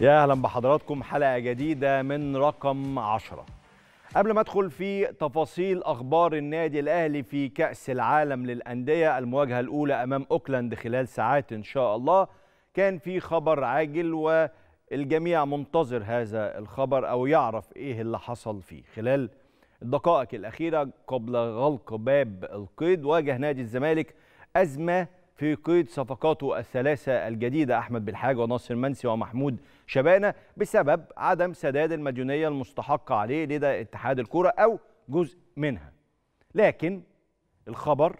يا اهلا بحضراتكم حلقه جديده من رقم 10 قبل ما ادخل في تفاصيل اخبار النادي الاهلي في كاس العالم للانديه المواجهه الاولى امام اوكلاند خلال ساعات ان شاء الله كان في خبر عاجل والجميع منتظر هذا الخبر او يعرف ايه اللي حصل فيه خلال الدقائق الاخيره قبل غلق باب القيد واجه نادي الزمالك ازمه في قيد صفقاته الثلاثة الجديدة أحمد بالحاج وناصر منسي ومحمود شبانة بسبب عدم سداد المديونية المستحقة عليه لدى اتحاد الكرة أو جزء منها لكن الخبر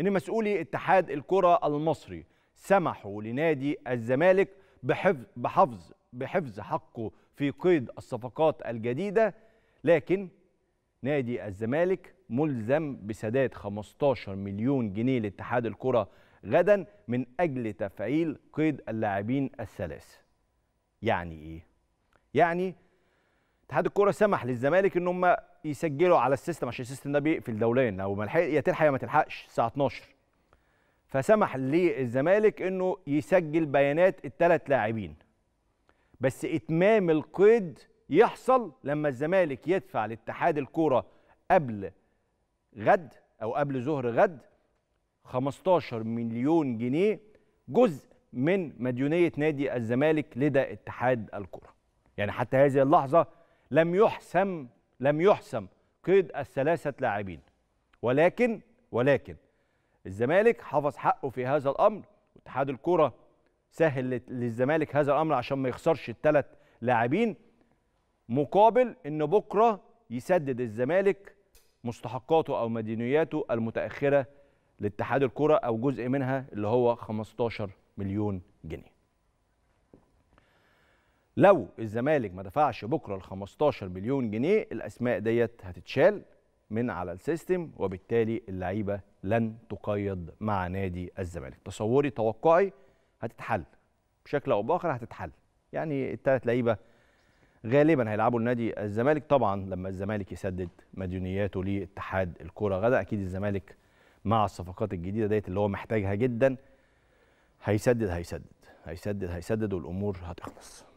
أن مسؤولي اتحاد الكرة المصري سمحوا لنادي الزمالك بحفظ بحفظ بحفظ حقه في قيد الصفقات الجديدة لكن نادي الزمالك ملزم بسداد 15 مليون جنيه لاتحاد الكرة غدا من أجل تفعيل قيد اللاعبين الثلاثة يعني إيه؟ يعني اتحاد الكوره سمح للزمالك ان هم يسجلوا على السيستم عشان السيستم ده بيقفل دوليا لو ما يا تلحق يا ما تلحقش الساعه 12 فسمح للزمالك انه يسجل بيانات الثلاث لاعبين بس اتمام القيد يحصل لما الزمالك يدفع لاتحاد الكوره قبل غد او قبل ظهر غد 15 مليون جنيه جزء من مديونيه نادي الزمالك لدى اتحاد الكره. يعني حتى هذه اللحظه لم يحسم لم يحسم قيد الثلاثه لاعبين. ولكن ولكن الزمالك حفظ حقه في هذا الامر واتحاد الكره سهل للزمالك هذا الامر عشان ما يخسرش الثلاث لاعبين مقابل ان بكره يسدد الزمالك مستحقاته او مديونياته المتاخره لاتحاد الكرة أو جزء منها اللي هو 15 مليون جنيه لو الزمالك ما دفعش بكرة ال 15 مليون جنيه الأسماء ديت هتتشال من على السيستم وبالتالي اللعيبة لن تقيد مع نادي الزمالك تصوري توقعي هتتحل بشكل أو بآخر هتتحل يعني الثلاث لعيبة غالبا هيلعبوا النادي الزمالك طبعا لما الزمالك يسدد مديونياته لاتحاد الكرة غدا أكيد الزمالك مع الصفقات الجديده ديت اللي هو محتاجها جدا هيسدد هيسدد هيسدد هيسدد والامور هتخلص